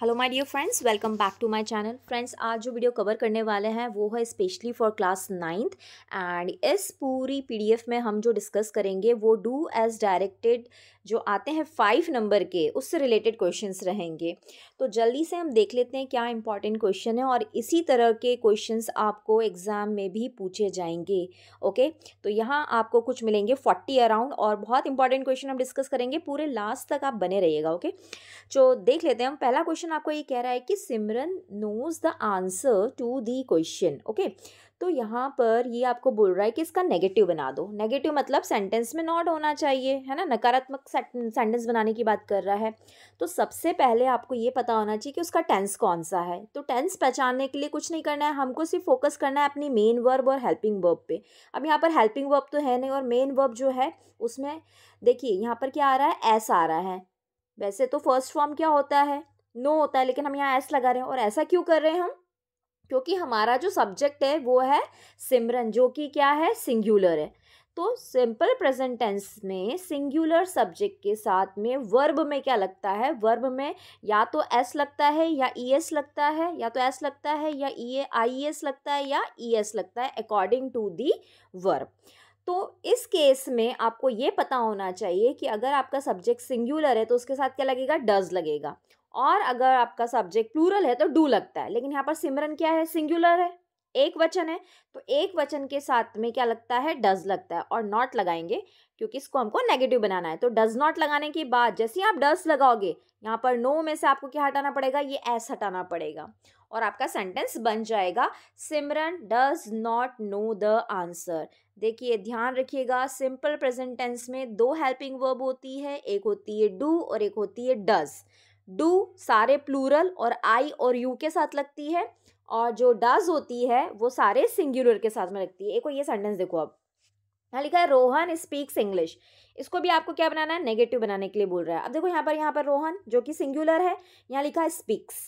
Hello my dear friends welcome back to my channel friends आज जो video cover करने वाले हैं वो है specially for class ninth and इस पूरी पीडीएफ में हम जो डिस्कस करेंगे वो डू एज डायरेक्टेड जो आते हैं फाइव नंबर के उससे रिलेटेड क्वेश्चंस रहेंगे तो जल्दी से हम देख लेते हैं क्या इंपॉर्टेंट क्वेश्चन है और इसी तरह के क्वेश्चन आपको एग्ज़ाम में भी पूछे जाएंगे ओके तो यहाँ आपको कुछ मिलेंगे फोर्टी अराउंड और बहुत इंपॉर्टेंट क्वेश्चन हम डिस्कस करेंगे पूरे लास्ट तक आप बने रहिएगा ओके तो देख लेते हैं हम पहला क्वेश्चन क्वेश्चन आपको ये कह रहा है कि Simran knows the answer to the question okay तो यहाँ पर ये आपको बोल रहा है कि इसका नेगेटिव बना दो नेगेटिव मतलब सेंटेंस में नॉट होना चाहिए है ना नकारात्मक सेंटेंस बनाने की बात कर रहा है तो सबसे पहले आपको ये पता होना चाहिए कि उसका टेंस कौन सा है तो टेंस पहचानने के लिए कुछ नहीं करना है हमको सिर्फ फोकस करना है अपनी मेन वर्ब और हेल्पिंग वर्ब पर अब यहाँ पर हेल्पिंग वर्ब तो है नहीं और मेन वर्ब जो है उसमें देखिए यहाँ पर क्या आ रहा है एस आ रहा है वैसे तो फर्स्ट फॉर्म क्या होता है नो होता है लेकिन हम यहाँ एस लगा रहे हैं और ऐसा क्यों कर रहे हैं हम क्योंकि हमारा जो सब्जेक्ट है वो है सिमरन जो कि क्या है सिंगुलर है तो सिंपल प्रेजेंट टेंस में सिंगुलर सब्जेक्ट के साथ में वर्ब में क्या लगता है वर्ब में या तो एस लगता है या ई एस लगता है या तो एस लगता है या ई ए आई एस लगता है या ई एस लगता है अकॉर्डिंग टू दी वर्ब तो इस केस में आपको ये पता होना चाहिए कि अगर आपका सब्जेक्ट सिंगुलर है तो उसके साथ क्या लगेगा डज लगेगा और अगर आपका सब्जेक्ट प्लूरल है तो डू लगता है लेकिन यहाँ पर सिमरन क्या है सिंगुलर है एक वचन है तो एक वचन के साथ में क्या लगता है डज लगता है और नॉट लगाएंगे क्योंकि इसको हमको नेगेटिव बनाना है तो डज नॉट लगाने के बाद जैसे आप डज लगाओगे यहाँ पर नो में से आपको क्या हटाना पड़ेगा ये एस हटाना पड़ेगा और आपका सेंटेंस बन जाएगा Simran does not know the answer देखिए ध्यान रखिएगा सिंपल प्रेजेंट टेंस में दो हेल्पिंग वर्ब होती है एक होती है डू और एक होती है डज डू सारे प्लूरल और आई और यू के साथ लगती है और जो डज होती है वो सारे सिंगुलर के साथ में लगती है एक और ये सेंटेंस देखो अब यहाँ लिखा है रोहन स्पीक्स इंग्लिश इसको भी आपको क्या बनाना है नेगेटिव बनाने के लिए बोल रहा है अब देखो यहाँ पर यहाँ पर रोहन जो कि सिंगुलर है यहाँ लिखा है स्पीक्स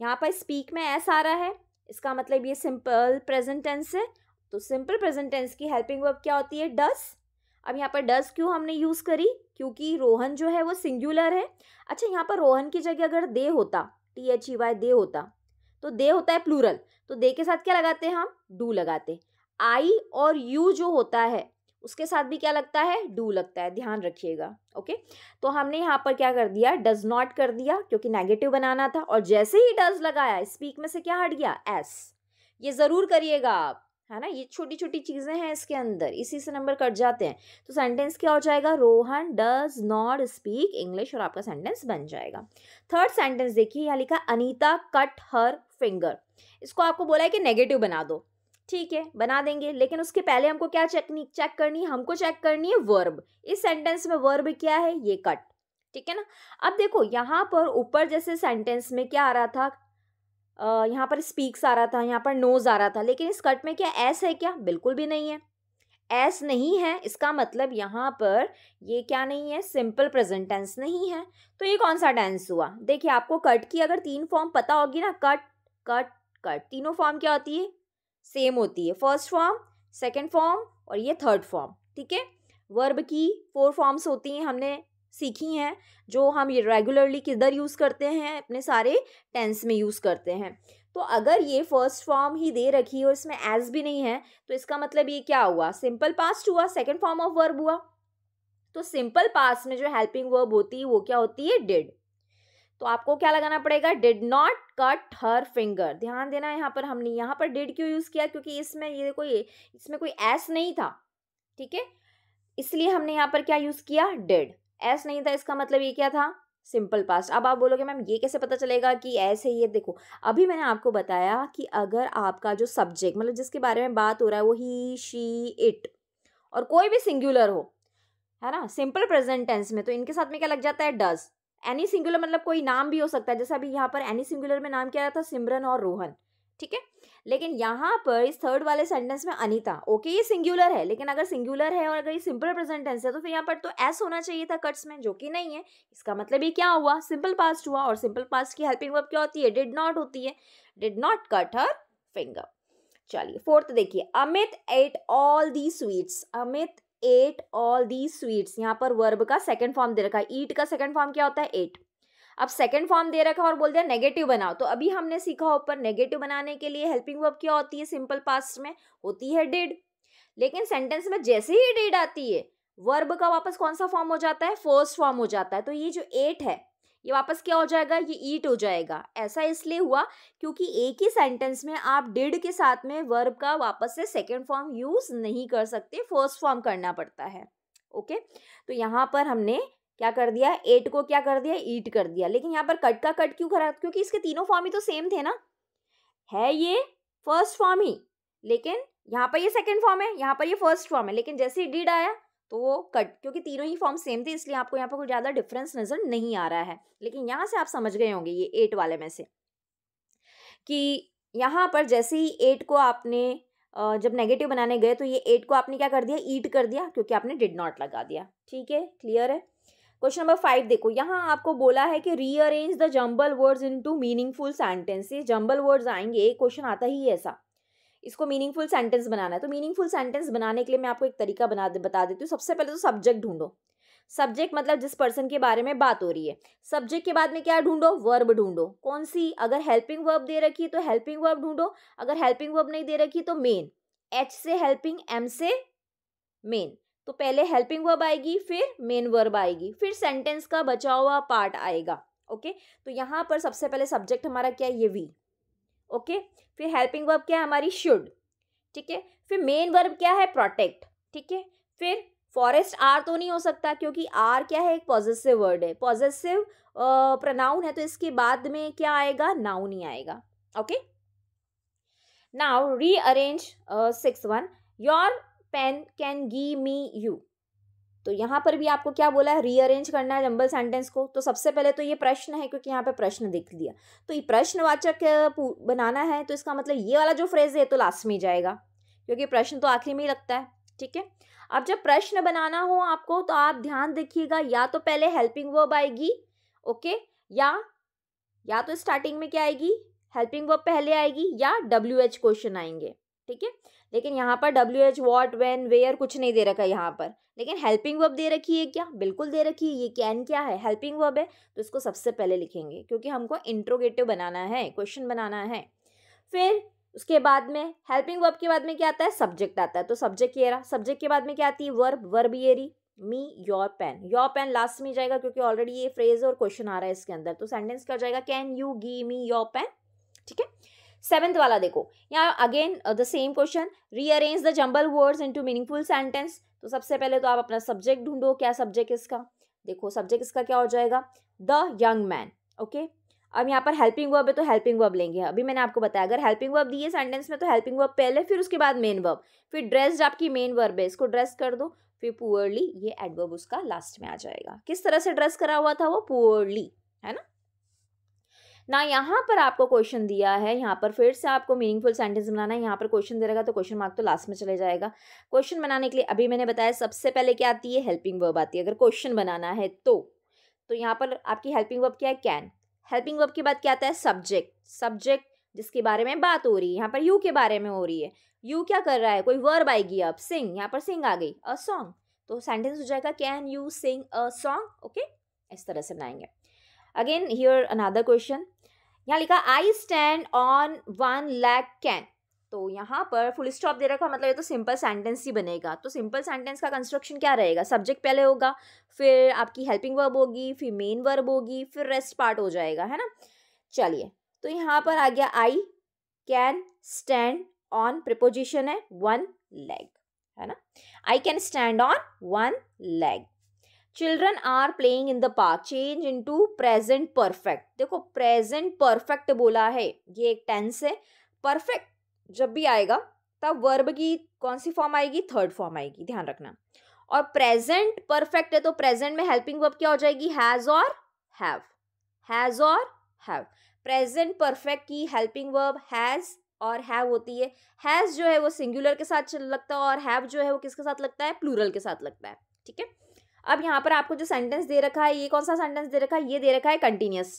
यहाँ पर स्पीक में एस आ रहा है इसका मतलब ये सिंपल प्रेजेंट टेंस है तो सिंपल प्रेजेंट टेंस की हेल्पिंग वर्ब क्या होती है डस अब यहाँ पर डस क्यों हमने यूज़ करी क्योंकि रोहन जो है वो सिंगुलर है अच्छा यहाँ पर रोहन की जगह अगर दे होता T H E Y they होता तो दे होता है प्लूरल तो दे के साथ क्या लगाते हैं हम डू लगाते आई और यू जो होता है उसके साथ भी क्या लगता है डू लगता है ध्यान रखिएगा ओके तो हमने यहाँ पर क्या कर दिया डज नॉट कर दिया क्योंकि नेगेटिव बनाना था और जैसे ही डज लगाया स्पीक में से क्या हट गया एस ये ज़रूर करिएगा आप है ना ये छोटी छोटी चीज़ें हैं इसके अंदर इसी से नंबर कट जाते हैं तो सेंटेंस क्या हो जाएगा Rohan does not speak English और आपका सेंटेंस बन जाएगा थर्ड सेंटेंस देखिए यहाँ लिखा अनीता कट हर फिंगर इसको आपको बोला है कि नेगेटिव बना दो ठीक है बना देंगे लेकिन उसके पहले हमको क्या चेक चेक करनी है हमको चेक करनी है वर्ब इस सेंटेंस में वर्ब क्या है ये कट ठीक है ना अब देखो यहाँ पर ऊपर जैसे सेंटेंस में क्या आ रहा था यहाँ पर स्पीक्स आ रहा था यहाँ पर नोज़ आ रहा था लेकिन इस कट में क्या एस है क्या बिल्कुल भी नहीं है एस नहीं है इसका मतलब यहाँ पर ये क्या नहीं है सिंपल प्रेजेंट टेंस नहीं है तो ये कौन सा टेंस हुआ देखिए आपको कट की अगर तीन फॉर्म पता होगी ना कट कट कट तीनों फॉर्म क्या होती है सेम होती है फर्स्ट फॉर्म सेकेंड फॉर्म और ये थर्ड फॉर्म ठीक है वर्ब की फोर फॉर्म्स होती हैं हमने सीखी हैं जो हम ये रेगुलरली किधर यूज़ करते हैं अपने सारे टेंस में यूज़ करते हैं तो अगर ये फर्स्ट फॉर्म ही दे रखी है और इसमें एज भी नहीं है तो इसका मतलब ये क्या हुआ सिंपल पास्ट हुआ सेकेंड फॉर्म ऑफ वर्ब हुआ तो सिंपल पास्ट में जो हेल्पिंग वर्ब होती है वो क्या होती है डिड तो आपको क्या लगाना पड़ेगा did not cut her finger ध्यान देना यहाँ पर हमने यहाँ पर डिड क्यों यूज़ किया क्योंकि इसमें ये देखो ये इसमें कोई एस नहीं था ठीक है इसलिए हमने यहाँ पर क्या यूज़ किया डिड एस नहीं था इसका मतलब ये क्या था सिंपल पास्ट अब आप बोलोगे मैम ये कैसे पता चलेगा कि ऐसे ये देखो अभी मैंने आपको बताया कि अगर आपका जो सब्जेक्ट मतलब जिसके बारे में बात हो रहा है वो ही शी इट और कोई भी सिंगुलर हो है ना सिंपल प्रेजेंट टेंस में तो इनके साथ में क्या लग जाता है डज एनी सिंगुलर मतलब कोई नाम भी हो सकता है जैसे अभी यहाँ पर एनी सिंगुलर में नाम क्या रहा था सिमरन और रोहन ठीक है लेकिन यहाँ पर इस थर्ड वाले सेंटेंस में अनिता ओके ये सिंगुलर है लेकिन अगर सिंगुलर है और अगर ये सिंपल प्रेजेंट टेंस है तो फिर यहाँ पर तो एस होना चाहिए था कट्स में जो कि नहीं है इसका मतलब ये क्या हुआ सिंपल पास्ट हुआ और सिंपल पास्ट की हेल्पिंग वर्ब क्या होती है डिड नॉट होती है did not cut her finger चलिए फोर्थ देखिए Amit ate all the sweets Amit ate all the sweets यहाँ पर वर्ब का सेकेंड फॉर्म दे रखा है ईट का सेकेंड फॉर्म क्या होता है एट अब सेकेंड फॉर्म दे रखा और बोल दिया नेगेटिव बनाओ तो अभी हमने सीखा ऊपर नेगेटिव बनाने के लिए हेल्पिंग वर्ब क्या होती है सिंपल पास्ट में होती है डिड लेकिन सेंटेंस में जैसे ही डिड आती है वर्ब का वापस कौन सा फॉर्म हो जाता है फर्स्ट फॉर्म हो जाता है तो ये जो एट है ये वापस क्या हो जाएगा ये ईट हो जाएगा ऐसा इसलिए हुआ क्योंकि एक ही सेंटेंस में आप डिड के साथ में वर्ब का वापस से सेकेंड फॉर्म यूज़ नहीं कर सकते फर्स्ट फॉर्म करना पड़ता है ओके तो यहाँ पर हमने क्या कर दिया एट को क्या कर दिया ईट कर दिया लेकिन यहाँ पर कट का कट क्यों करा क्योंकि इसके तीनों फॉर्म ही तो सेम थे ना है ये फर्स्ट फॉर्म ही लेकिन यहाँ पर ये सेकेंड फॉर्म है यहाँ पर ये फर्स्ट फॉर्म है लेकिन जैसे ही डीड आया तो वो कट क्योंकि तीनों ही फॉर्म सेम थे इसलिए आपको यहाँ पर कोई ज़्यादा डिफरेंस नज़र नहीं आ रहा है लेकिन यहाँ से आप समझ गए होंगे ये एट वाले में से कि यहाँ पर जैसे ही एट को आपने जब नेगेटिव बनाने गए तो ये एट को आपने क्या कर दिया ईट कर दिया क्योंकि आपने डिड नॉट लगा दिया ठीक है क्लियर है क्वेश्चन नंबर फाइव देखो यहाँ आपको बोला है कि rearrange the jumbled words into meaningful sentence ये जम्बल वर्ड्स आएंगे एक क्वेश्चन आता ही ऐसा इसको मीनिंगफुल सेंटेंस बनाना है तो मीनिंगफुल सेंटेंस बनाने के लिए मैं आपको एक तरीका बना दे बता देती हूँ सबसे पहले तो सब्जेक्ट ढूंढो सब्जेक्ट मतलब जिस पर्सन के बारे में बात हो रही है सब्जेक्ट के बाद में क्या ढूंढो वर्ब ढूंढो कौन सी अगर हेल्पिंग वर्ब दे रखी है तो हेल्पिंग वर्ब ढूंढो अगर हेल्पिंग वर्ब नहीं दे रखी तो मेन एच से हेल्पिंग एम से मेन तो पहले हेल्पिंग वर्ब आएगी फिर मेन वर्ब आएगी फिर सेंटेंस का बचा हुआ पार्ट आएगा ओके तो यहाँ पर सबसे पहले सब्जेक्ट हमारा क्या है ये वी ओके फिर हेल्पिंग वर्ब क्या है हमारी शुड ठीक है फिर मेन वर्ब क्या है प्रोटेक्ट ठीक है फिर फॉरेस्ट आर तो नहीं हो सकता क्योंकि आर क्या है एक पॉजिटिव वर्ड है पॉजिटिव प्रनाउन है तो इसके बाद में क्या आएगा नाउन ही आएगा okay now rearrange six one your pen can give me you तो यहाँ पर भी आपको क्या बोला है रीअरेंज करना है जंबल सेंटेंस को तो सबसे पहले तो ये प्रश्न है क्योंकि यहाँ पे प्रश्न देख लिया तो ये प्रश्नवाचक बनाना है तो इसका मतलब ये वाला जो फ्रेज है तो लास्ट में ही जाएगा क्योंकि प्रश्न तो आखिरी में ही लगता है ठीक है अब जब प्रश्न बनाना हो आपको तो आप ध्यान देखिएगा या तो पहले हेल्पिंग वर्ब आएगी ओके या या तो स्टार्टिंग में क्या आएगी हेल्पिंग वर्ब पहले आएगी या डब्ल्यू एच क्वेश्चन आएंगे ठीक है लेकिन यहाँ पर W H what when where कुछ नहीं दे रखा है यहाँ पर लेकिन हेल्पिंग वर्ब दे रखी है क्या बिल्कुल दे रखी है ये कैन क्या है हेल्पिंग वर्ब है तो इसको सबसे पहले लिखेंगे क्योंकि हमको इंट्रोगेटिव बनाना है क्वेश्चन बनाना है फिर उसके बाद में हेल्पिंग वर्ब के बाद में क्या आता है सब्जेक्ट आता है तो सब्जेक्ट ये रहा सब्जेक्ट के बाद में क्या आती है वर्ब वर्ब ये रही me your pen your pen last में जाएगा क्योंकि ऑलरेडी ये फ्रेज और क्वेश्चन आ रहा है इसके अंदर तो सेंटेंस क्या जाएगा कैन यू गी मी योर पेन ठीक है सेवेंथ वाला देखो यहाँ again the same question rearrange the jumbled words into meaningful sentence तो सबसे पहले तो आप अपना सब्जेक्ट ढूंढो क्या सब्जेक्ट इसका देखो सब्जेक्ट इसका क्या हो जाएगा द यंग मैन ओके अब यहाँ पर हेल्पिंग वर्ब है तो हेल्पिंग वर्ब लेंगे अभी मैंने आपको बताया अगर हेल्पिंग वर्ब दिए सेंटेंस में तो हेल्पिंग वर्ब पहले फिर उसके बाद मेन वर्ब फिर ड्रेस्ड आपकी मेन वर्ब है इसको ड्रेस कर दो फिर पुअरली ये एडवर्ब उसका लास्ट में आ जाएगा किस तरह से ड्रेस करा हुआ था वो पुअरली है ना ना यहाँ पर आपको क्वेश्चन दिया है यहाँ पर फिर से आपको मीनिंगफुल सेंटेंस बनाना है यहाँ पर क्वेश्चन दे रहेगा तो क्वेश्चन मार्क तो लास्ट में चले जाएगा क्वेश्चन बनाने के लिए अभी मैंने बताया सबसे पहले क्या आती है हेल्पिंग वर्ब आती है अगर क्वेश्चन बनाना है तो तो यहाँ पर आपकी हेल्पिंग वर्ब क्या है कैन हेल्पिंग वर्ब के बाद क्या आता है सब्जेक्ट सब्जेक्ट जिसके बारे में बात हो रही है यहाँ पर यू के बारे में हो रही है यू क्या कर रहा है कोई वर्ब आएगी अब सिंग यहाँ पर सिंग आ गई अ सॉन्ग तो सेंटेंस हो जाएगा can you sing a song okay इस तरह से बनाएंगे अगेन हियर अनादर क्वेश्चन यहाँ लिखा I stand on one leg can तो यहाँ पर फुल स्टॉप दे रखा मतलब ये तो सिंपल सेंटेंस ही बनेगा तो सिंपल सेंटेंस का कंस्ट्रक्शन क्या रहेगा सब्जेक्ट पहले होगा फिर आपकी हेल्पिंग वर्ब होगी फिर मेन वर्ब होगी फिर रेस्ट पार्ट हो जाएगा है ना चलिए तो यहाँ पर आ गया I can stand on preposition है वन लेग है ना I can stand on one leg children are playing in the park change into present perfect देखो प्रेजेंट परफेक्ट बोला है ये एक टेंस है परफेक्ट जब भी आएगा तब वर्ब की कौन सी फॉर्म आएगी थर्ड फॉर्म आएगी ध्यान रखना और प्रेजेंट परफेक्ट है तो प्रेजेंट में हेल्पिंग वर्ब क्या हो जाएगी हैज़ और हैव हैज़ और हैव प्रेजेंट परफेक्ट की हेल्पिंग वर्ब हैज़ और हैव होती है हैज़ जो है वो सिंगुलर के साथ लगता है और हैव जो है वो किसके साथ लगता है प्लूरल के साथ लगता है ठीक है अब यहाँ पर आपको जो सेंटेंस दे रखा है ये कौन सा सेंटेंस दे रखा है ये दे रखा है कंटिन्यूस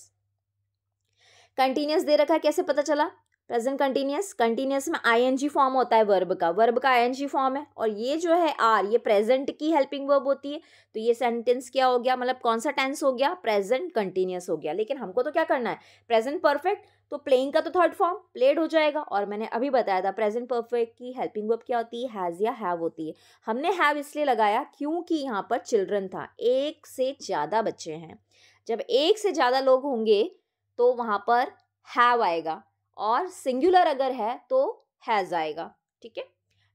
कंटिन्यूस दे रखा है कैसे पता चला प्रेजेंट कंटिन्यूस कंटिन्यूस में आईएनजी फॉर्म होता है वर्ब का वर्ब का आईएनजी फॉर्म है और ये जो है आर ये प्रेजेंट की हेल्पिंग वर्ब होती है तो ये सेंटेंस क्या हो गया मतलब कौन सा टेंस हो गया प्रेजेंट कंटिन्यूस हो गया लेकिन हमको तो क्या करना है प्रेजेंट परफेक्ट तो प्लेइंग का तो थर्ड फॉर्म प्लेड हो जाएगा और मैंने अभी बताया था प्रेजेंट परफेक्ट की हेल्पिंग वर्ब क्या होती है हैज़ या हैव होती है हमने हैव इसलिए लगाया क्योंकि यहाँ पर चिल्ड्रन था एक से ज़्यादा बच्चे हैं जब एक से ज़्यादा लोग होंगे तो वहाँ पर हैव आएगा और सिंगुलर अगर है तो हैज आएगा ठीक है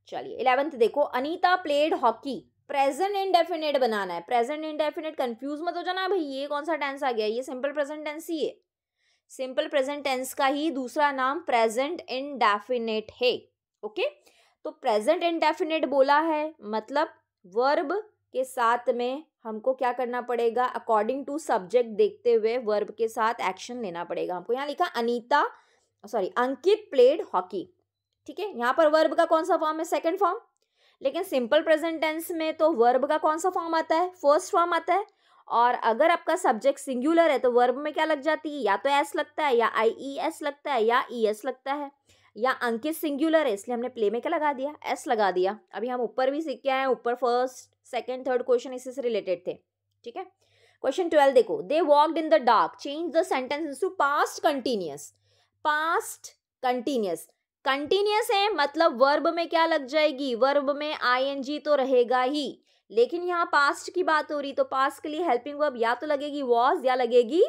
चलिए इलेवेंथ देखो Anita played hockey present indefinite बनाना है प्रेजेंट इंडेफिनेट कंफ्यूज मत हो जाना भाई ये कौन सा टेंस आ गया ये सिंपल प्रेजेंट टेंस ही है सिंपल प्रेजेंट टेंस का ही दूसरा नाम प्रेजेंट इंडेफिनेट है ओके तो प्रेजेंट इंडेफिनेट बोला है मतलब वर्ब के साथ में हमको क्या करना पड़ेगा अकॉर्डिंग टू सब्जेक्ट देखते हुए वर्ब के साथ एक्शन लेना पड़ेगा हमको यहाँ लिखा Anita sorry Ankit played hockey ठीक है यहाँ पर वर्ब का कौन सा फॉर्म है सेकेंड फॉर्म लेकिन सिंपल प्रेजेंट टेंस में तो वर्ब का कौन सा फॉर्म आता है फर्स्ट फॉर्म आता है और अगर आपका सब्जेक्ट सिंगुलर है तो वर्ब में क्या लग जाती है या तो एस लगता है या आई ई एस लगता है या ई e एस लगता है या अंकित सिंगुलर है इसलिए हमने प्ले में क्या लगा दिया एस लगा दिया अभी हम ऊपर भी सीख के आए ऊपर फर्स्ट सेकेंड थर्ड क्वेश्चन इसी से रिलेटेड थे ठीक है क्वेश्चन ट्वेल्व देखो they walked in the dark change the sentence to past continuous past continuous continuous है मतलब वर्ब में क्या लग जाएगी वर्ब में आईएनजी तो रहेगा ही लेकिन यहाँ पास्ट की बात हो रही तो पास्ट के लिए हेल्पिंग वर्ब या तो लगेगी वॉज या लगेगी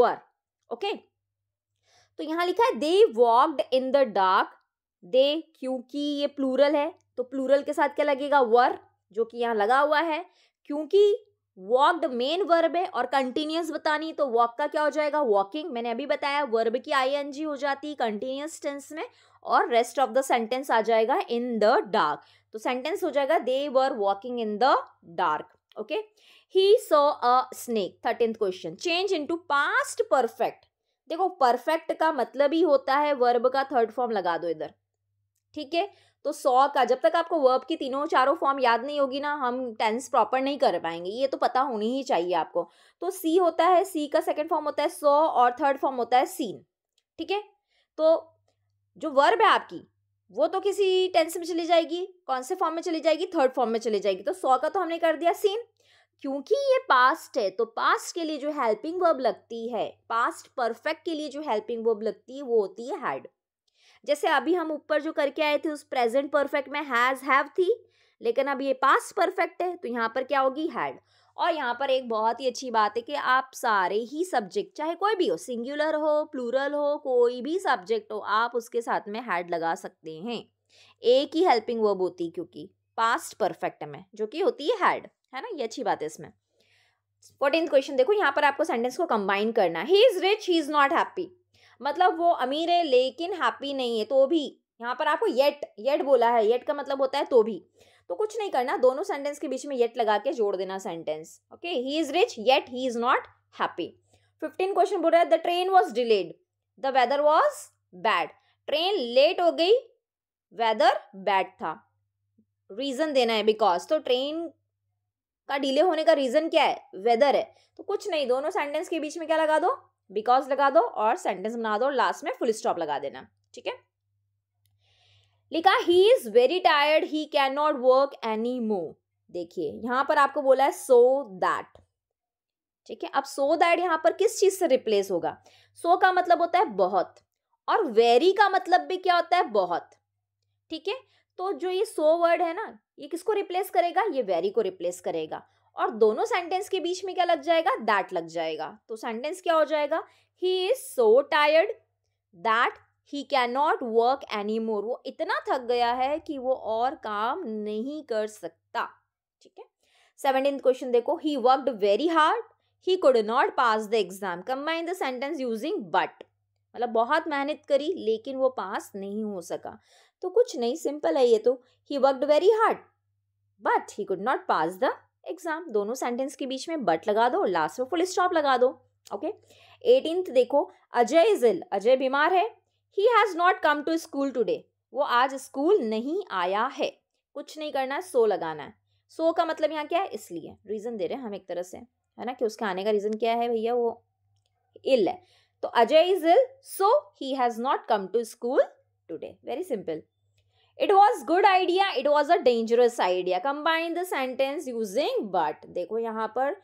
वर ओके तो यहाँ लिखा है they walked in the dark they क्योंकि ये प्लूरल है तो प्लूरल के साथ क्या लगेगा वर जो कि यहाँ लगा हुआ है क्योंकि वॉक द मेन वर्ब है और कंटिन्यूस बतानी तो वॉक का क्या हो जाएगा वॉकिंग मैंने अभी बताया वर्ब की आई जी हो जाती है कंटिन्यूस टेंस में और रेस्ट ऑफ द सेंटेंस आ जाएगा इन द डार्क तो सेंटेंस हो जाएगा they were walking in the dark okay he saw a snake thirteen question change into past perfect देखो परफेक्ट का मतलब ही होता है वर्ब का थर्ड फॉर्म लगा दो इधर ठीक है तो सौ का जब तक आपको वर्ब की तीनों चारों फॉर्म याद नहीं होगी ना हम टेंस प्रॉपर नहीं कर पाएंगे ये तो पता होनी ही चाहिए आपको तो सी होता है सी का सेकेंड फॉर्म होता है सौ और थर्ड फॉर्म होता है सीन ठीक है तो जो वर्ब है आपकी वो तो किसी टेंस में चली जाएगी कौन से फॉर्म में चली जाएगी थर्ड फॉर्म में चली जाएगी तो सौ का तो हमने कर दिया सीन क्योंकि ये पास्ट है तो पास्ट के लिए जो हेल्पिंग वर्ब लगती है पास्ट परफेक्ट के लिए जो हेल्पिंग वर्ब लगती है वो होती है हैड जैसे अभी हम ऊपर जो करके आए थे उस प्रेजेंट परफेक्ट में हैज़ हैव थी लेकिन अब ये पास परफेक्ट है तो यहाँ पर क्या होगी हैड और यहाँ पर एक बहुत ही अच्छी बात है कि आप सारे ही सब्जेक्ट चाहे कोई भी हो सिंगुलर हो प्लूरल हो कोई भी सब्जेक्ट हो आप उसके साथ में हैड लगा सकते हैं एक ही हेल्पिंग वर्ब होती क्योंकि पास्ट परफेक्ट में जो कि होती है हैड है ना ये अच्छी बात है इसमें फोर्टीन क्वेश्चन देखो यहाँ पर आपको सेंटेंस को कंबाइन करना he is rich he is not happy मतलब वो अमीर है लेकिन हैप्पी नहीं है तो भी यहाँ पर आपको येट येट बोला है येट का मतलब होता है तो भी तो कुछ नहीं करना दोनों सेंटेंस के बीच में येट लगा के जोड़ देना sentence okay he is rich yet he is not happy fifteen question बोल रहा है the train was delayed the weather was bad train late हो गई वेदर बैड था रीज़न देना है बिकॉज तो ट्रेन का डिले होने का रीज़न क्या है वेदर है तो कुछ नहीं दोनों सेंटेंस के बीच में क्या लगा दो बिकॉज लगा दो और सेंटेंस बना दो लास्ट में फुल स्टॉप लगा देना ठीक है लिखा he is very tired he can not work any more देखिए यहां पर आपको बोला है सो दैट ठीक है अब सो दैट यहां पर किस चीज से रिप्लेस होगा सो so का मतलब होता है बहुत और वेरी का मतलब भी क्या होता है बहुत ठीक है तो जो ये सो so वर्ड है ना ये किसको रिप्लेस करेगा ये वेरी को रिप्लेस करेगा और दोनों सेंटेंस के बीच में क्या लग जाएगा दैट लग जाएगा तो सेंटेंस क्या हो जाएगा he is so tired that he can not work any more वो इतना थक गया है कि वो और काम नहीं कर सकता ठीक है सेवनटीन क्वेश्चन देखो he worked very hard he could not pass the exam combine the sentence using but मतलब बहुत मेहनत करी लेकिन वो पास नहीं हो सका तो कुछ नहीं सिंपल है ये तो he worked very hard but he could not pass the exam दोनों सेंटेंस के बीच में बट लगा दो लास्ट में फुल स्टॉप लगा दो ओके एटीनथ देखो अजय इज इल अजय बीमार है he has not come to school today वो आज स्कूल नहीं आया है कुछ नहीं करना है सो लगाना है सो का मतलब यहाँ क्या है इसलिए रीज़न दे रहे हैं हम एक तरह से है ना कि उसके आने का रीज़न क्या है भैया वो इल है तो Ajay is ill so he has not come to school today very simple it was good idea it was a dangerous idea combine the sentence using but देखो यहाँ पर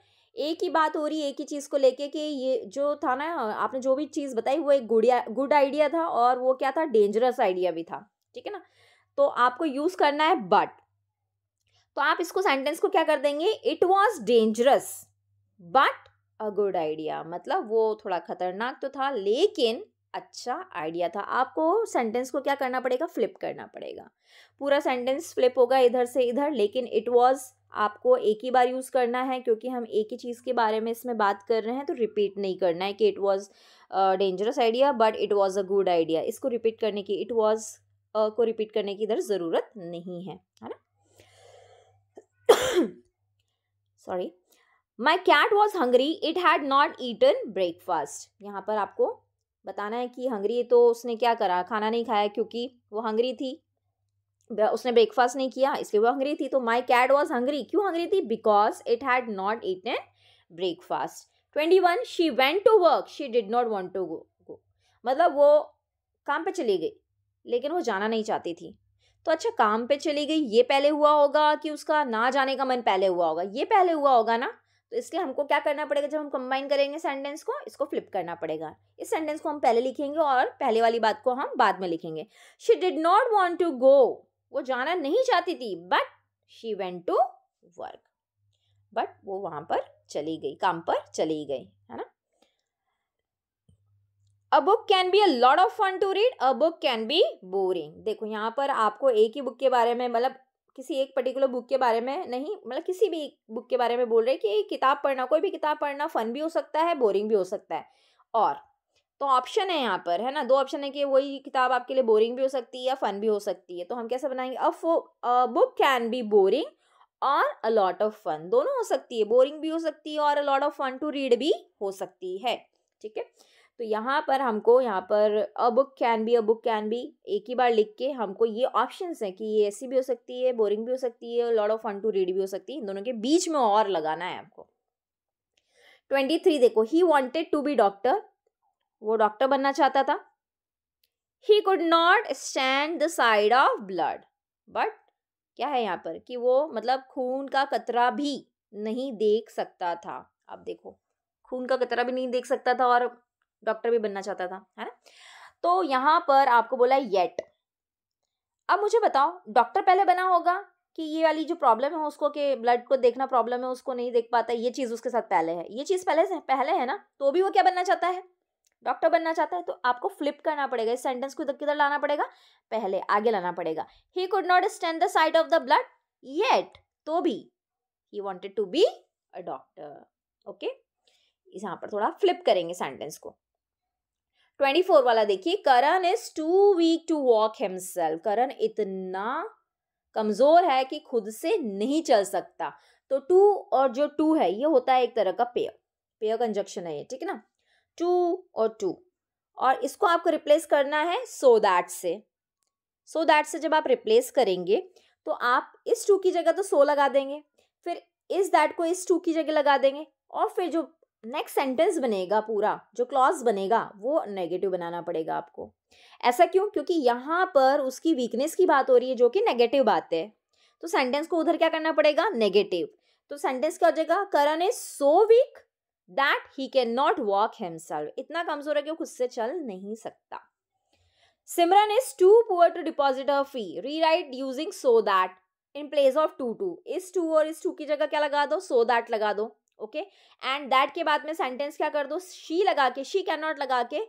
एक ही बात हो रही है एक ही चीज़ को लेके कि ये जो था ना आपने जो भी चीज़ बताई वो एक गुडिया गुड आइडिया था और वो क्या था डेंजरस आइडिया भी था ठीक है ना तो आपको यूज़ करना है बट तो आप इसको सेंटेंस को क्या कर देंगे it was dangerous but a good idea मतलब वो थोड़ा खतरनाक तो था लेकिन अच्छा आइडिया था आपको सेंटेंस को क्या करना पड़ेगा फ्लिप करना पड़ेगा पूरा सेंटेंस फ्लिप होगा इधर से इधर लेकिन इट वॉज़ आपको एक ही बार यूज़ करना है क्योंकि हम एक ही चीज़ के बारे में इसमें बात कर रहे हैं तो रिपीट नहीं करना है कि it was dangerous idea but it was a good idea इसको रिपीट करने की इट वॉज़ uh, को रिपीट करने की इधर ज़रूरत नहीं है है ना sorry my cat was hungry it had not eaten breakfast यहाँ पर आपको बताना है कि हंगरी तो उसने क्या करा खाना नहीं खाया क्योंकि वो हंगरी थी उसने ब्रेकफास्ट नहीं किया इसलिए वो हंगरी थी तो माई कैट वॉज हंगरी क्यों हंगरी थी because it had not an breakfast twenty one she went to work she did not want to go go मतलब वो काम पर चली गई लेकिन वो जाना नहीं चाहती थी तो अच्छा काम पे चली गई ये पहले हुआ होगा कि उसका ना जाने का मन पहले हुआ होगा ये पहले हुआ होगा ना तो इसलिए हमको क्या करना पड़ेगा जब हम कंबाइन करेंगे सेंटेंस को इसको फ्लिप करना पड़ेगा इस सेंटेंस को हम पहले लिखेंगे और पहले वाली बात को हम बाद में लिखेंगे she did not want to go वो जाना नहीं चाहती थी but she went to work but वो वहां पर चली गई काम पर चली गई है ना a book can be a lot of fun to read a book can be boring देखो यहाँ पर आपको एक ही बुक के बारे में मतलब किसी एक पर्टिकुलर बुक के बारे में नहीं मतलब किसी भी बुक के बारे में बोल रहे हैं कि किताब पढ़ना कोई भी किताब पढ़ना फ़न भी हो सकता है बोरिंग भी हो सकता है और तो ऑप्शन है यहाँ पर है ना दो ऑप्शन है कि वही किताब आपके लिए बोरिंग भी हो सकती है या फ़न भी हो सकती है तो हम कैसे बनाएंगे a book can be boring और अ लॉट ऑफ फन दोनों हो सकती है बोरिंग भी हो सकती है और a lot of fun to read भी हो सकती है ठीक है तो यहाँ पर हमको यहाँ पर a book can be a book can be एक ही बार लिख के हमको ये ऑप्शंस हैं कि ये ऐसी भी हो सकती है बोरिंग भी हो सकती है lot of fun to read भी हो सकती है इन दोनों के बीच में और लगाना है आपको ट्वेंटी थ्री देखो he wanted to be doctor वो डॉक्टर बनना चाहता था he could not stand the sight of blood but क्या है यहाँ पर कि वो मतलब खून का कतरा भी नहीं देख सकता था आप देखो खून का कतरा भी नहीं देख सकता था और डॉक्टर भी बनना चाहता था है ना तो यहाँ पर आपको बोला है येट अब मुझे बताओ डॉक्टर पहले बना होगा कि ये वाली जो प्रॉब्लम है उसको कि ब्लड को देखना प्रॉब्लम है उसको नहीं देख पाता ये चीज़ उसके साथ पहले है ये चीज़ पहले से पहले है ना तो भी वो क्या बनना चाहता है डॉक्टर बनना चाहता है तो आपको फ्लिप करना पड़ेगा इस सेंटेंस को किधर लाना पड़ेगा पहले आगे लाना पड़ेगा he could not stand the sight of the blood yet तो भी he wanted to be a doctor okay यहाँ पर थोड़ा फ्लिप करेंगे सेंटेंस को ट्वेंटी फोर वाला देखिए Karan is too weak to walk himself Karan इतना कमज़ोर है कि खुद से नहीं चल सकता तो टू और जो टू है ये होता है एक तरह का पेयर पेयर कंजक्शन है ये ठीक है ना टू और टू और इसको आपको रिप्लेस करना है सो so दैट से सो so दैट से जब आप रिप्लेस करेंगे तो आप इस टू की जगह तो सो so लगा देंगे फिर इस दैट को इस टू की जगह लगा देंगे और फिर जो नेक्स्ट सेंटेंस बनेगा पूरा जो क्लॉज बनेगा वो नेगेटिव बनाना पड़ेगा आपको ऐसा क्यों क्योंकि यहाँ पर उसकी वीकनेस की बात हो रही है जो कि नेगेटिव बात है तो सेंटेंस को उधर क्या करना पड़ेगा नेगेटिव तो सेंटेंस क्या हो जाएगा Karan is so weak that he can not walk himself इतना कमजोर है कि वो खुद से चल नहीं सकता Simran is too poor to deposit a fee rewrite using so that in place of too to इस टू और इस टू की जगह क्या लगा दो सो so दैट लगा दो ओके एंड दैट के बाद में सेंटेंस क्या कर दो शी लगा के शी कैन नॉट लगा के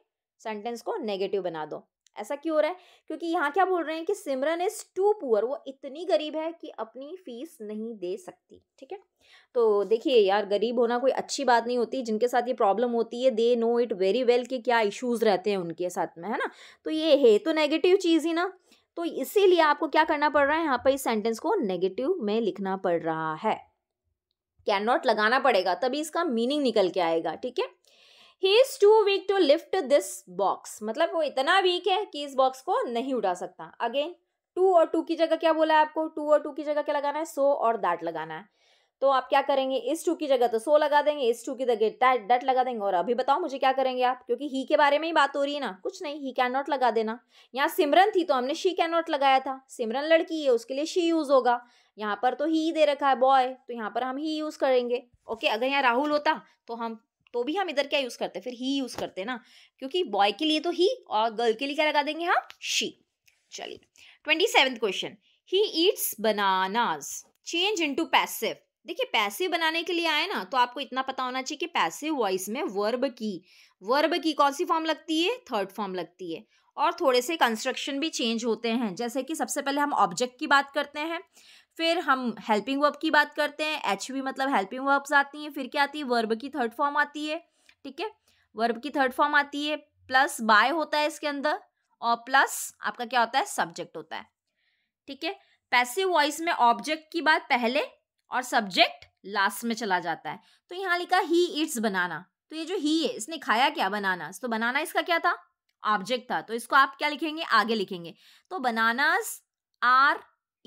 सेंटेंस को नेगेटिव बना दो ऐसा क्यों हो रहा है क्योंकि यहाँ क्या बोल रहे हैं कि सिमरन इज टू पुअर वो इतनी गरीब है कि अपनी फीस नहीं दे सकती ठीक है तो देखिए यार गरीब होना कोई अच्छी बात नहीं होती जिनके साथ ये प्रॉब्लम होती है they know it very well कि क्या इश्यूज़ रहते हैं उनके साथ में है ना तो ये है तो नेगेटिव चीज़ ही ना तो इसीलिए आपको क्या करना पड़ रहा है यहाँ पर इस सेंटेंस को नेगेटिव में लिखना पड़ रहा है कैन नॉट लगाना पड़ेगा तभी इसका मीनिंग निकल के आएगा ठीक है he is too weak to lift this box मतलब वो इतना वीक है कि इस बॉक्स को नहीं उठा सकता अगेन टू और टू की जगह क्या बोला है आपको टू और टू की जगह क्या लगाना है सो so और दैट लगाना है तो आप क्या करेंगे इस टू की जगह तो सो लगा देंगे इस टू की जगह डट लगा देंगे और अभी बताओ मुझे क्या करेंगे आप क्योंकि ही के बारे में ही बात हो रही है ना कुछ नहीं ही कैन नॉट लगा देना यहाँ सिमरन थी तो हमने शी कैन नॉट लगाया था सिमरन लड़की है उसके लिए शी यूज़ होगा यहाँ पर तो ही दे रखा है बॉय तो यहाँ पर हम ही यूज़ करेंगे ओके अगर यहाँ राहुल होता तो हम तो भी हम इधर क्या यूज़ करते फिर ही यूज़ करते ना क्योंकि बॉय के लिए तो ही और गर्ल के लिए क्या लगा देंगे हम शी चलिए twenty seventh question he eats bananas change to passive देखिए पैसे बनाने के लिए आए ना तो आपको इतना पता होना चाहिए कि पैसे वॉइस में वर्ब की वर्ब की कौन सी फॉर्म लगती है थर्ड फॉर्म लगती है और थोड़े से कंस्ट्रक्शन भी चेंज होते हैं जैसे कि सबसे पहले हम ऑब्जेक्ट की बात करते हैं फिर हम हेल्पिंग वर्ब की बात करते हैं एच वी मतलब हेल्पिंग वर्ब्स आती हैं फिर क्या आती है वर्ब की थर्ड फॉर्म आती है ठीक है वर्ब की थर्ड फॉर्म आती है प्लस बाय होता है इसके अंदर और प्लस आपका क्या होता है सब्जेक्ट होता है ठीक है पैसे वॉइस में ऑब्जेक्ट की बात पहले और सब्जेक्ट लास्ट में चला जाता है तो यहाँ लिखा ही इट्स बनाना तो ये जो ही है इसने खाया क्या बनाना तो बनाना इसका क्या था ऑब्जेक्ट था तो इसको आप क्या लिखेंगे आगे लिखेंगे तो बनानास आर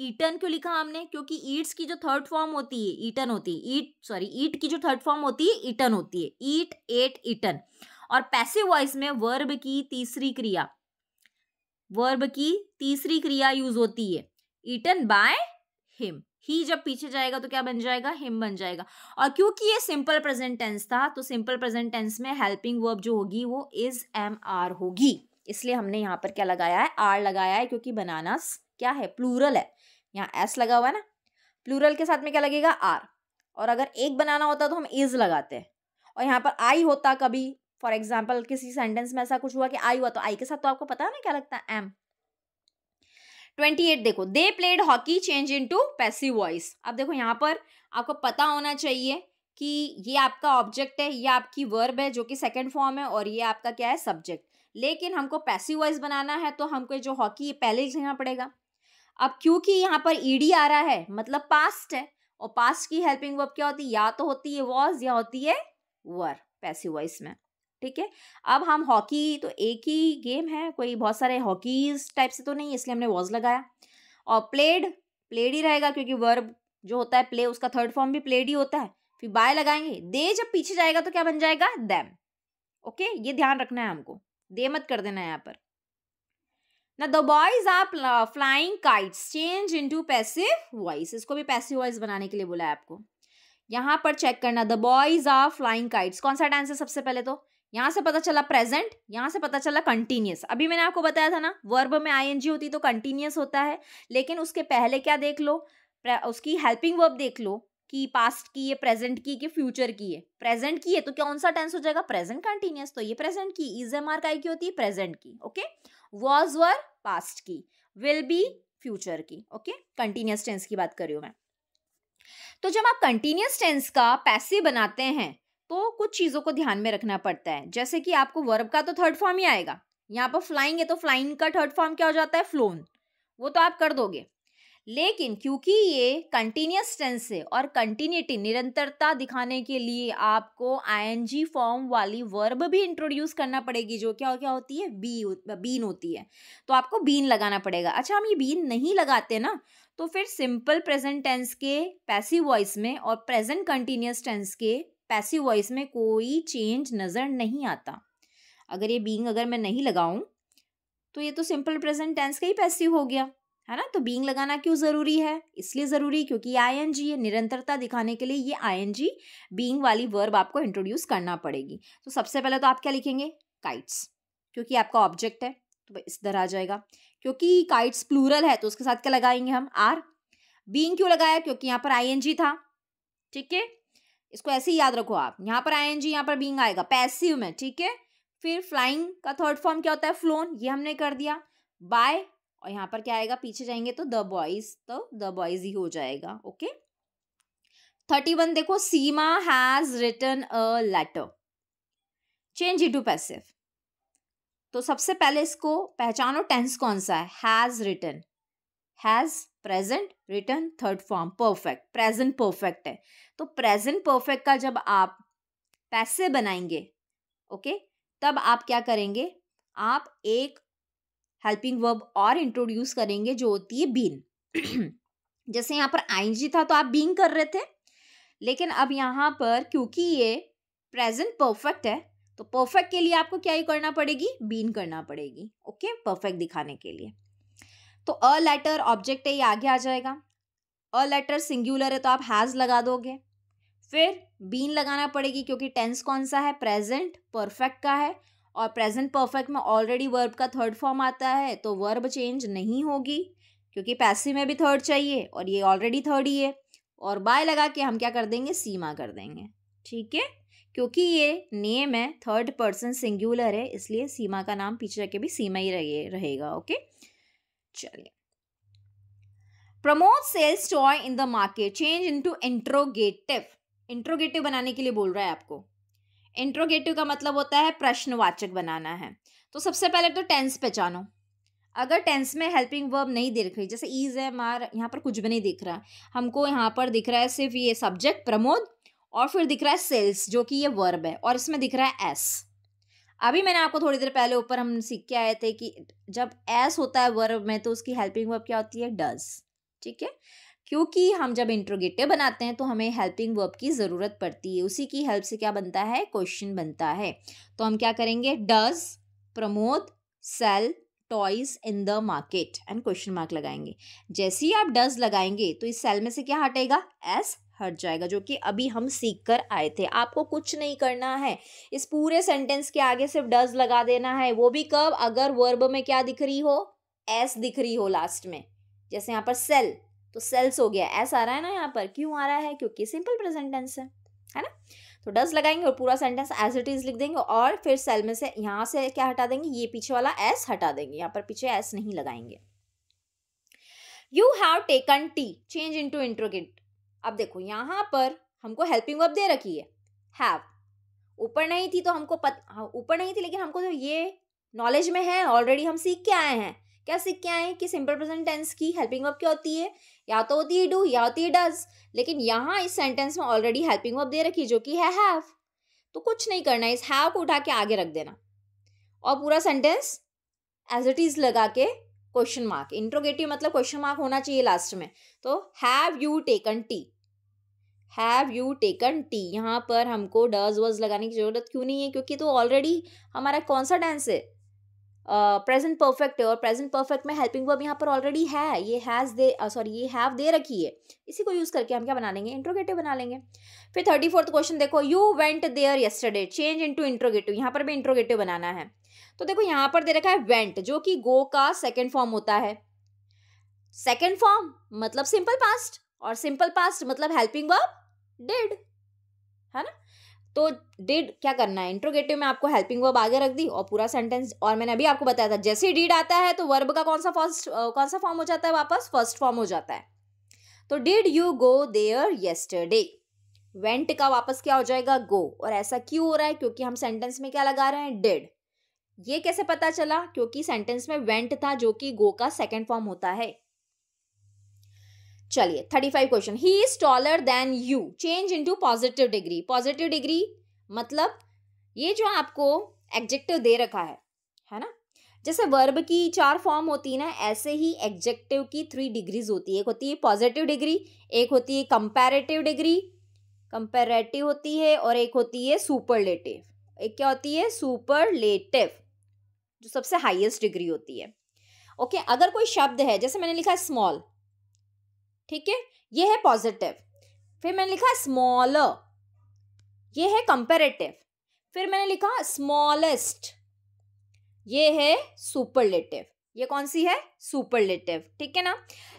ईटन क्यों लिखा हमने क्योंकि ईट्स की जो थर्ड फॉर्म होती है ईटन होती है ईट सॉरी ईट की जो थर्ड फॉर्म होती है ईटन होती है ईट एट ईटन और पैसे वॉइस में वर्ब की तीसरी क्रिया वर्ब की तीसरी क्रिया यूज होती है ईटन बाय हिम ही जब पीछे जाएगा तो क्या बन जाएगा हिम बन जाएगा और क्योंकि ये सिंपल प्रेजेंट टेंस था तो सिंपल प्रेजेंट टेंस में हेल्पिंग वर्ब जो होगी वो इज एम आर होगी इसलिए हमने यहाँ पर क्या लगाया है आर लगाया है क्योंकि बनानास क्या है प्लूरल है यहाँ एस लगा हुआ है ना प्लूरल के साथ में क्या लगेगा आर और अगर एक बनाना होता तो हम इज लगाते हैं और यहाँ पर आई होता कभी फॉर एग्जाम्पल किसी सेंटेंस में ऐसा कुछ हुआ कि आई हुआ तो आई के साथ तो आपको पता है ना क्या लगता है एम ट्वेंटी एट देखो they played hockey change into passive voice अब देखो यहाँ पर आपको पता होना चाहिए कि ये आपका ऑब्जेक्ट है ये आपकी वर्ब है जो कि सेकेंड फॉर्म है और ये आपका क्या है सब्जेक्ट लेकिन हमको पैसि वॉइस बनाना है तो हमको जो हॉकी पहले लिखना पड़ेगा अब क्योंकि यहाँ पर ईडी आ रहा है मतलब पास्ट है और पास्ट की हेल्पिंग वर्ब क्या होती है या तो होती है वॉज या होती है वर पैसि वॉइस में ठीक है अब हम हॉकी तो एक ही गेम है कोई बहुत सारे हॉकीज टाइप से तो नहीं इसलिए हमने वॉज लगाया और प्लेड प्लेड ही रहेगा क्योंकि वर्ब जो होता है प्ले उसका थर्ड फॉर्म भी प्लेड ही होता है फिर बाय लगाएंगे दे जब पीछे जाएगा तो क्या बन जाएगा दैम ओके ये ध्यान रखना है हमको दे मत कर देना है यहाँ पर ना the boys are flying kites change into passive voice इसको भी पैसिव वॉइस बनाने के लिए बोला है आपको यहाँ पर चेक करना the boys are flying kites कौन सा डांस है सबसे पहले तो यहाँ से पता चला प्रेजेंट यहाँ से पता चला कंटिन्यूस अभी मैंने आपको बताया था ना वर्ब में आईएनजी होती तो कंटिन्यूस होता है लेकिन उसके पहले क्या देख लो उसकी हेल्पिंग वर्ब देख लो कि पास्ट की है प्रेजेंट की कि फ्यूचर की है प्रेजेंट की है तो कौन सा टेंस हो जाएगा प्रेजेंट कंटिन्यूस तो ये प्रेजेंट की इज एम आर का की होती है प्रेजेंट की ओके वॉज वर पास्ट की विल बी फ्यूचर की ओके कंटिन्यूस टेंस की बात कर रही हूँ मैं तो जब आप कंटिन्यूस टेंस का पैसे बनाते हैं तो कुछ चीज़ों को ध्यान में रखना पड़ता है जैसे कि आपको वर्ब का तो थर्ड फॉर्म ही आएगा यहाँ पर फ्लाइंग है तो फ्लाइंग का थर्ड फॉर्म क्या हो जाता है फ्लोन वो तो आप कर दोगे लेकिन क्योंकि ये कंटिन्यूस टेंस है और कंटिन्यूटी निरंतरता दिखाने के लिए आपको आईएनजी फॉर्म वाली वर्ब भी इंट्रोड्यूस करना पड़ेगी जो क्या क्या होती है बी बीन होती है तो आपको बीन लगाना पड़ेगा अच्छा हम ये बीन नहीं लगाते ना तो फिर सिंपल प्रेजेंट टेंस के पैसिव वॉइस में और प्रेजेंट कंटिन्यूस टेंस के पैसिव वॉइस में कोई चेंज नज़र नहीं आता अगर ये बींग अगर मैं नहीं लगाऊँ तो ये तो सिंपल प्रेजेंट टेंस का ही पैसिव हो गया है ना तो बींग लगाना क्यों ज़रूरी है इसलिए ज़रूरी क्योंकि आई एन जी है निरंतरता दिखाने के लिए ये आई एन जी बींग वाली वर्ब आपको इंट्रोड्यूस करना पड़ेगी तो सबसे पहले तो आप क्या लिखेंगे काइट्स क्योंकि आपका ऑब्जेक्ट है तो इस तरह आ जाएगा क्योंकि काइट्स प्लूरल है तो उसके साथ क्या लगाएंगे हम आर बींग क्यों लगाया क्योंकि यहाँ पर आई एन जी था ठीक है इसको ऐसे ही याद रखो आप यहाँ पर आई एन जी यहाँ पर बींग आएगा पैसिव में ठीक है फिर फ्लाइंग का थर्ड फॉर्म क्या होता है फ्लोन ये हमने कर दिया बाय और यहाँ पर क्या आएगा पीछे जाएंगे तो द बॉयज तो द बॉयज ही हो जाएगा ओके थर्टी वन देखो Seema has written a letter change it to passive तो सबसे पहले इसको पहचानो टेंस कौन सा है has written has present written third form perfect present perfect है तो प्रेजेंट परफेक्ट का जब आप पैसे बनाएंगे ओके तब आप क्या करेंगे आप एक हेल्पिंग वर्ब और इंट्रोड्यूस करेंगे जो होती है बीन जैसे यहाँ पर आईएनजी था तो आप बींग कर रहे थे लेकिन अब यहाँ पर क्योंकि ये प्रेजेंट परफेक्ट है तो परफेक्ट के लिए आपको क्या ही करना पड़ेगी बीन करना पड़ेगी ओके परफेक्ट दिखाने के लिए तो अ लेटर ऑब्जेक्ट है ये आगे आ जाएगा अ लेटर सिंगुलर है तो आप हैज़ लगा दोगे फिर बीन लगाना पड़ेगी क्योंकि टेंस कौन सा है प्रेजेंट परफेक्ट का है और प्रेजेंट परफेक्ट में ऑलरेडी वर्ब का थर्ड फॉर्म आता है तो वर्ब चेंज नहीं होगी क्योंकि पैसे में भी थर्ड चाहिए और ये ऑलरेडी थर्ड ही है और बाय लगा के हम क्या कर देंगे सीमा कर देंगे ठीक है क्योंकि ये नेम है थर्ड पर्सन सिंगुलर है इसलिए सीमा का नाम पीछे रख के भी सीमा ही रहे रहेगा ओके चलिए Pramod sells toys in the market change into interrogative interrogative बनाने के लिए बोल रहा है आपको इंट्रोगेटिव का मतलब होता है प्रश्नवाचक बनाना है तो सबसे पहले तो टेंस पहचानो अगर टेंस में हेल्पिंग वर्ब नहीं दिख रही जैसे ईज है मार यहाँ पर कुछ भी नहीं दिख रहा हमको यहाँ पर दिख रहा है सिर्फ ये सब्जेक्ट प्रमोद और फिर दिख रहा है सेल्स जो कि ये वर्ब है और इसमें दिख रहा है एस अभी मैंने आपको थोड़ी देर पहले ऊपर हम सीख के आए थे कि जब एस होता है वर्ब में तो उसकी हेल्पिंग वर्ब क्या होती है डज ठीक है क्योंकि हम जब इंट्रोगेटिव बनाते हैं तो हमें हेल्पिंग वर्ब की ज़रूरत पड़ती है उसी की हेल्प से क्या बनता है क्वेश्चन बनता है तो हम क्या करेंगे does Pramod sell toys in the market and question mark लगाएंगे जैसे ही आप डज लगाएंगे तो इस सेल में से क्या हटेगा एस हट जाएगा जो कि अभी हम सीख कर आए थे आपको कुछ नहीं करना है इस पूरे सेंटेंस के आगे सिर्फ डज लगा देना है वो भी कब अगर वर्ब में क्या दिख रही हो एस दिख रही हो लास्ट में जैसे यहाँ पर सेल तो सेल्स हो गया एस आ रहा है ना यहाँ पर क्यों आ रहा है क्योंकि सिंपल प्रेजेंटेंस है है ना तो डज लगाएंगे और पूरा सेंटेंस एज इट इज लिख देंगे और फिर सेल में से यहाँ से क्या हटा देंगे ये पीछे वाला एस हटा देंगे यहाँ पर पीछे एस नहीं लगाएंगे you have taken tea change to interrogate अब देखो यहाँ पर हमको हेल्पिंग वर्ब दे रखी है हैव ऊपर नहीं थी तो हमको पत हाँ, ऊपर नहीं थी लेकिन हमको तो ये नॉलेज में है ऑलरेडी हम सीख के आए हैं क्या सीख के आए हैं कि सिंपल प्रेजेंट टेंस की हेल्पिंग वर्ब क्या होती है या तो होती है डू या होती है डज लेकिन यहाँ इस सेंटेंस में ऑलरेडी हेल्पिंग वर्ब दे रखी जो कि है हैव तो कुछ नहीं करना है इस हैव को उठा के आगे रख देना और पूरा सेंटेंस एज इट इज़ लगा के क्वेश्चन मार्क इंट्रोगेटिव मतलब क्वेश्चन मार्क होना चाहिए लास्ट में तो have you taken tea have you taken tea यहाँ पर हमको डज वज लगाने की ज़रूरत क्यों नहीं है क्योंकि तो ऑलरेडी हमारा कौन सा डांस है प्रेजेंट परफेक्ट है और प्रेजेंट परफेक्ट में हेल्पिंग वर्ब यहाँ पर ऑलरेडी है ये हैज़ दे सॉरी ये हैव दे रखी है इसी को यूज़ करके हम क्या बना लेंगे इंट्रोगेटिव बना लेंगे फिर थर्टी फोर्थ क्वेश्चन देखो you went there yesterday change into interrogative यहाँ पर भी इंट्रोगेटिव बनाना है तो देखो यहाँ पर दे रखा है वेंट जो कि गो का सेकेंड फॉर्म होता है सेकेंड फॉर्म मतलब सिंपल पास्ट और सिंपल पास्ट मतलब हेल्पिंग वर्ब डिड है ना तो डिड क्या करना है इंट्रोगेटिव में आपको हेल्पिंग वर्ब आगे रख दी और पूरा सेंटेंस और मैंने अभी आपको बताया था जैसे डिड आता है तो वर्ब का कौन सा फर्स्ट कौन सा फॉर्म हो जाता है वापस फर्स्ट फॉर्म हो जाता है तो did you go there yesterday went का वापस क्या हो जाएगा गो और ऐसा क्यों हो रहा है क्योंकि हम सेंटेंस में क्या लगा रहे हैं डिड ये कैसे पता चला क्योंकि सेंटेंस में वेंट था जो कि गो का सेकेंड फॉर्म होता है चलिए thirty five question he is taller than you change into positive degree positive degree मतलब ये जो आपको एग्जेक्टिव दे रखा है है ना जैसे वर्ब की चार फॉर्म होती है ना ऐसे ही एग्जेक्टिव की थ्री डिग्रीज होती है एक होती है पॉजिटिव डिग्री एक होती है कंपेरेटिव डिग्री कंपेरेटिव होती है और एक होती है सुपरलेटिव एक क्या होती है सुपरलेटिव जो सबसे हाईएस्ट डिग्री होती है ओके अगर कोई शब्द है जैसे मैंने लिखा स्मॉल ठीक है ये है पॉजिटिव फिर मैंने लिखा स्मॉलर ये है कंपेरेटिव फिर मैंने लिखा स्मॉलेस्ट ये है सुपरलेटिव ये कौन सी है सुपरलेटिव ठीक है ना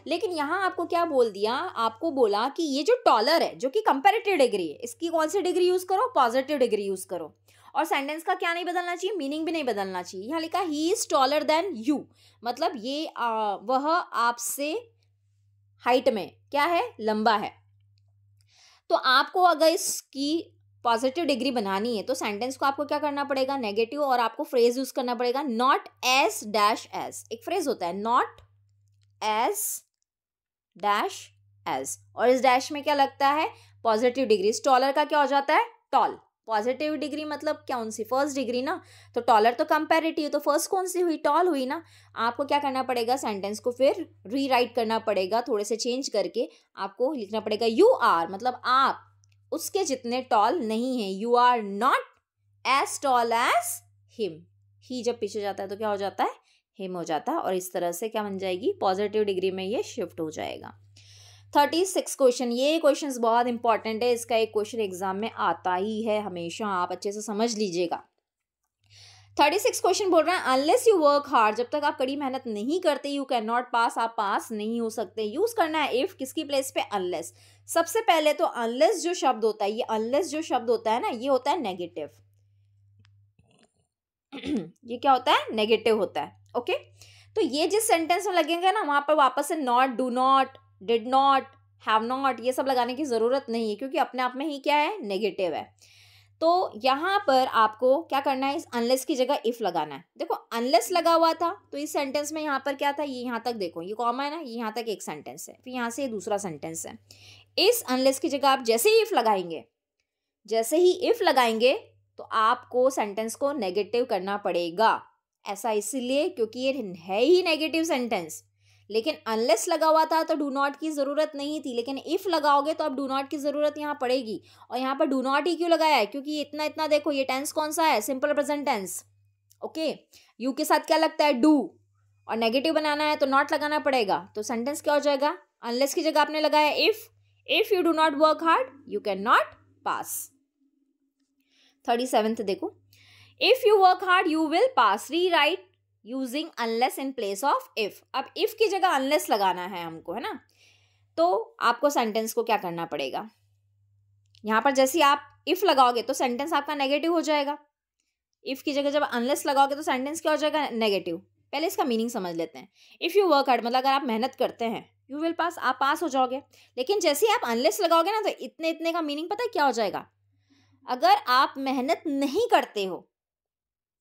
लेकिन यहाँ आपको क्या बोल दिया आपको बोला कि ये जो टॉलर है जो कि कंपेरेटिव डिग्री है इसकी कौन सी डिग्री यूज़ करो पॉजिटिव डिग्री यूज़ करो और सेंटेंस का क्या नहीं बदलना चाहिए मीनिंग भी नहीं बदलना चाहिए यहाँ लिखा he is taller than you मतलब ये आ, वह आपसे हाइट में क्या है लंबा है तो आपको अगर इसकी पॉजिटिव डिग्री बनानी है तो सेंटेंस को आपको क्या करना पड़ेगा नेगेटिव और आपको फ्रेज यूज करना पड़ेगा नॉट एज डैश एज एक फ्रेज होता है नॉट एज डैश एज और इस डैश में क्या लगता है पॉजिटिव डिग्री स्टॉलर का क्या हो जाता है टॉल पॉजिटिव डिग्री मतलब कौन सी फर्स्ट डिग्री ना तो टॉलर तो कंपेरेटिव तो फर्स्ट कौन सी हुई टॉल हुई ना आपको क्या करना पड़ेगा सेंटेंस को फिर रीराइट करना पड़ेगा थोड़े से चेंज करके आपको लिखना पड़ेगा यू आर मतलब आप उसके जितने टॉल नहीं है you are not as tall as him ही जब पीछे जाता है तो क्या हो जाता है हिम हो जाता है और इस तरह से क्या बन जाएगी पॉजिटिव डिग्री में ये शिफ्ट हो जाएगा थर्टी सिक्स क्वेश्चन ये क्वेश्चन बहुत इंपॉर्टेंट है इसका एक क्वेश्चन एग्जाम में आता ही है हमेशा आप अच्छे से समझ लीजिएगा थर्टी सिक्स क्वेश्चन बोल रहा है अनलेस यू वर्क हार्ड जब तक आप कड़ी मेहनत नहीं करते यू कैन नॉट पास आप पास नहीं हो सकते यूज करना है इफ किसकी प्लेस पे अनलेस सबसे पहले तो अनलेस जो शब्द होता है ये अनलेस जो शब्द होता है ना ये होता है नेगेटिव ये क्या होता है नेगेटिव होता है ओके तो ये जिस सेंटेंस में लगेंगे ना वहां पर वापस से not do not did not have not ये सब लगाने की ज़रूरत नहीं है क्योंकि अपने आप में ही क्या है नेगेटिव है तो यहाँ पर आपको क्या करना है इस अनलेस की जगह इफ़ लगाना है देखो अनलेस लगा हुआ था तो इस सेंटेंस में यहाँ पर क्या था ये यहाँ तक देखो ये कॉमा है ना ये यहाँ तक एक सेंटेंस है फिर यहाँ से ये दूसरा सेंटेंस है इस अनलेस की जगह आप जैसे ही इफ़ लगाएंगे जैसे ही इफ़ लगाएंगे तो आपको सेंटेंस को नेगेटिव करना पड़ेगा ऐसा इसलिए क्योंकि ये है ही नेगेटिव सेंटेंस लेकिन अनलेस लगा हुआ था तो डू नॉट की ज़रूरत नहीं थी लेकिन इफ़ लगाओगे तो अब डू नॉट की ज़रूरत यहाँ पड़ेगी और यहाँ पर डू नॉट ही क्यों लगाया है क्योंकि इतना इतना देखो ये टेंस कौन सा है simple present tense okay you के साथ क्या लगता है डू और नेगेटिव बनाना है तो नॉट लगाना पड़ेगा तो सेंटेंस क्या हो जाएगा अनलेस की जगह आपने लगाया if if you do not work hard you can not pass thirty seventh देखो if you work hard you will pass rewrite using unless in place of if अब इफ की जगह अनलेस लगाना है हमको है ना तो आपको सेंटेंस को क्या करना पड़ेगा यहां पर जैसे आप इफ लगाओगे तो सेंटेंस आपका नेगेटिव हो जाएगा इफ की जगह जब अनलेस लगाओगे तो सेंटेंस क्या हो जाएगा नेगेटिव पहले इसका मीनिंग समझ लेते हैं इफ़ यू वर्क हार्ड मतलब अगर आप मेहनत करते हैं यू विल पास आप पास हो जाओगे लेकिन जैसे ही आप अनलेस लगाओगे ना तो इतने इतने का मीनिंग पता है क्या हो जाएगा अगर आप मेहनत नहीं करते हो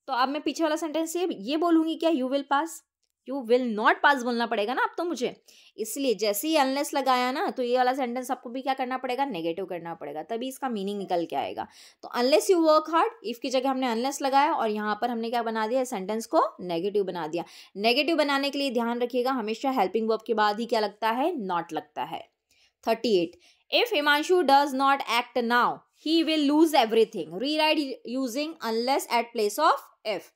तो अब मैं पीछे वाला सेंटेंस ये ये बोलूँगी क्या you will pass you will not pass बोलना पड़ेगा ना अब तो मुझे इसलिए जैसे ही अनलेस लगाया ना तो ये वाला सेंटेंस आपको भी क्या करना पड़ेगा नेगेटिव करना पड़ेगा तभी इसका मीनिंग निकल के आएगा तो unless you work hard if की जगह हमने अनलेस लगाया और यहाँ पर हमने क्या बना दिया सेंटेंस को नेगेटिव बना दिया नेगेटिव बनाने के लिए ध्यान रखिएगा हमेशा हेल्पिंग वर्क के बाद ही क्या लगता है नॉट लगता है thirty eight if Himanshu does not act now he will lose everything rewrite using unless at place of if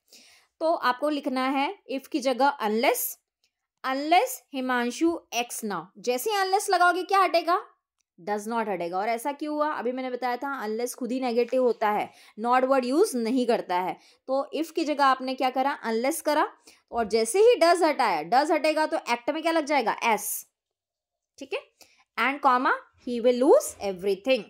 तो आपको लिखना है इफ की जगह अनलेस अनलेस हिमांशु एक्स ना जैसे अनलेस लगाओगे क्या हटेगा डज नॉट हटेगा और ऐसा क्यों हुआ अभी मैंने बताया था अनलेस खुद ही नेगेटिव होता है नॉट वर्ड यूज नहीं करता है तो इफ़ की जगह आपने क्या करा अनलेस करा और जैसे ही डज हटाया डज हटेगा तो एक्ट में क्या लग जाएगा एस ठीक है and comma he will lose everything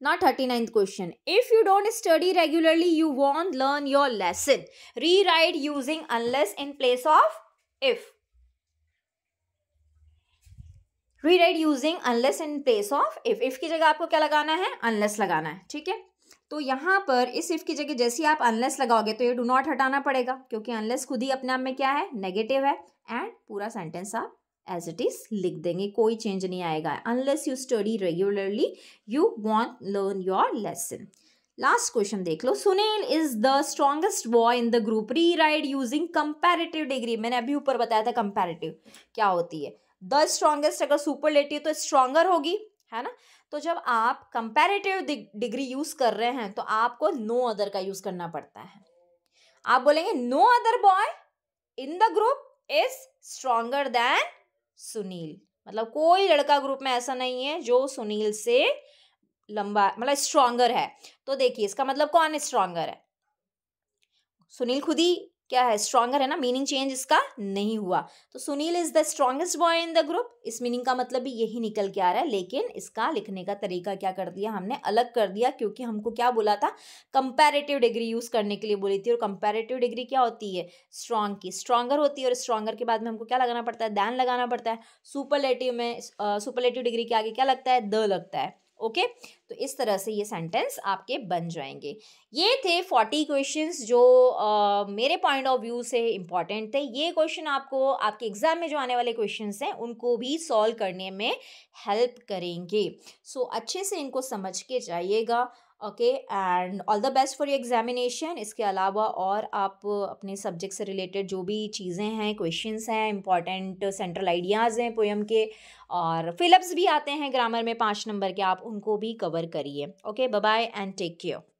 Now 39th question. If you don't study regularly, you won't learn your lesson. Rewrite using unless in place of if. Rewrite using unless in place of if. If की जगह आपको क्या लगाना है Unless लगाना है ठीक है तो यहाँ पर इस इफ की जगह जैसे आप अनलेस लगाओगे तो ये डू नॉट हटाना पड़ेगा क्योंकि अनलेस खुद ही अपने आप में क्या है नेगेटिव है एंड पूरा सेंटेंस आप एज इट इज़ लिख देंगे कोई चेंज नहीं आएगा unless you study regularly you won't learn your lesson last question देख लो Sunil is the strongest boy in the group rewrite using comparative degree मैंने अभी ऊपर बताया था कंपेरेटिव क्या होती है द स्ट्रॉन्गेस्ट अगर सुपर लेटिव तो स्ट्रॉन्गर होगी है ना तो जब आप कंपेरेटिव डिग्री यूज कर रहे हैं तो आपको नो अदर का यूज करना पड़ता है आप बोलेंगे no other boy in the group is stronger than Sunil मतलब कोई लड़का ग्रुप में ऐसा नहीं है जो सुनील से लंबा मतलब स्ट्रांगर है तो देखिए इसका मतलब कौन स्ट्रांगर है सुनील खुद ही क्या है स्ट्रांगर है ना मीनिंग चेंज इसका नहीं हुआ तो Sunil is the strongest boy in the group इस मीनिंग का मतलब भी यही निकल के आ रहा है लेकिन इसका लिखने का तरीका क्या कर दिया हमने अलग कर दिया क्योंकि हमको क्या बोला था कंपेरेटिव डिग्री यूज़ करने के लिए बोली थी और कंपेरेटिव डिग्री क्या होती है स्ट्रांग की स्ट्रांगर होती है और स्ट्रांगर के बाद में हमको क्या लगाना पड़ता है दैन लगाना पड़ता है सुपरलेटिव में सुपरलेटिव डिग्री के आगे क्या लगता है द लगता है ओके तो इस तरह से ये सेंटेंस आपके बन जाएंगे ये थे फोर्टी क्वेश्चंस जो आ, मेरे पॉइंट ऑफ व्यू से इम्पॉर्टेंट थे ये क्वेश्चन आपको आपके एग्ज़ाम में जो आने वाले क्वेश्चंस हैं उनको भी सॉल्व करने में हेल्प करेंगे सो so, अच्छे से इनको समझ के जाइएगा okay and all the best for your examination इसके अलावा और आप अपने सब्जेक्ट से रिलेटेड जो भी चीज़ें हैं क्वेश्चंस हैं इंपॉर्टेंट सेंट्रल आइडियाज़ हैं पोएम के और फिलअप्स भी आते हैं ग्रामर में पाँच नंबर के आप उनको भी कवर करिए okay bye bye and take care